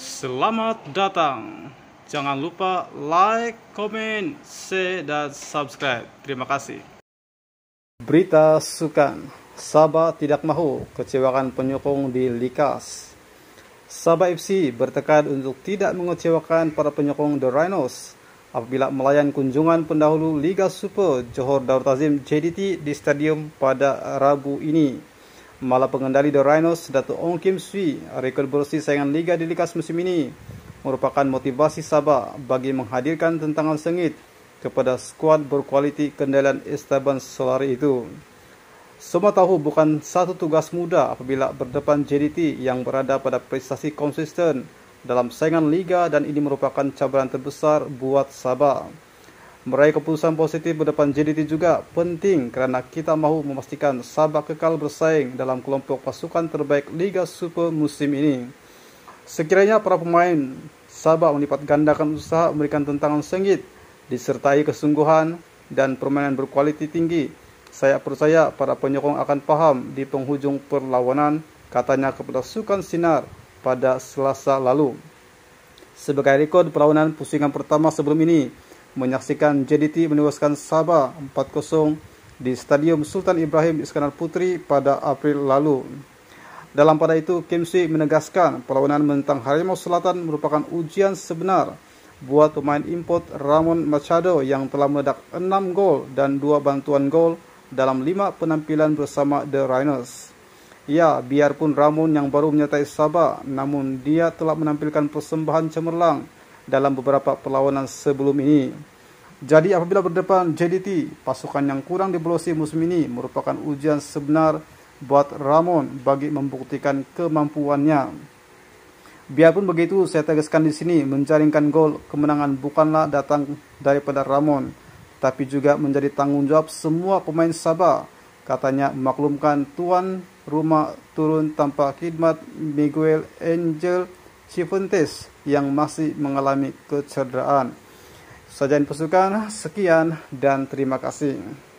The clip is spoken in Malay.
Selamat datang. Jangan lupa like, komen, share dan subscribe. Terima kasih. Berita sukan. Sabah tidak mahu kecewakan penyokong di Likas. Sabah FC bertekad untuk tidak mengecewakan para penyokong The Rhinos apabila melayan kunjungan pendahulu Liga Super Johor Darul Tazim JDT di stadium pada Rabu ini. Malah pengendali The Rhinos, Dato' Ong Kim Sui, rekod berusi saingan Liga di Likas musim ini merupakan motivasi Sabah bagi menghadirkan tentangan sengit kepada skuad berkualiti kendalian Esteban Solari itu. Semua tahu bukan satu tugas mudah apabila berdepan JDT yang berada pada prestasi konsisten dalam saingan Liga dan ini merupakan cabaran terbesar buat Sabah meraih keputusan positif berdepan JDT juga penting kerana kita mahu memastikan Sabah kekal bersaing dalam kelompok pasukan terbaik Liga Super musim ini. Sekiranya para pemain Sabah melipat gandakan usaha memberikan tentangan sengit disertai kesungguhan dan permainan berkualiti tinggi, saya percaya para penyokong akan paham di penghujung perlawanan katanya kepada Sukan Sinar pada selasa lalu. Sebagai rekod perlawanan pusingan pertama sebelum ini, menyaksikan JDT menewaskan Sabah 4-0 di Stadium Sultan Ibrahim Iskandar Putri pada April lalu. Dalam pada itu, Kim Sui menegaskan perlawanan menentang Harimau Selatan merupakan ujian sebenar buat pemain import Ramon Machado yang telah meledak 6 gol dan 2 bantuan gol dalam 5 penampilan bersama The Rhinos. Ya, biarpun Ramon yang baru menyertai Sabah, namun dia telah menampilkan persembahan cemerlang dalam beberapa perlawanan sebelum ini. Jadi apabila berdepan JDT, pasukan yang kurang di musim ini merupakan ujian sebenar buat Ramon bagi membuktikan kemampuannya. Biarpun begitu, saya tegaskan di sini, menjaringkan gol kemenangan bukanlah datang daripada Ramon, tapi juga menjadi tanggungjawab semua pemain Sabah. Katanya maklumkan tuan rumah turun tanpa khidmat Miguel Angel Cifuentes yang masih mengalami kecederaan. Sajian pasukan, sekian dan terima kasih.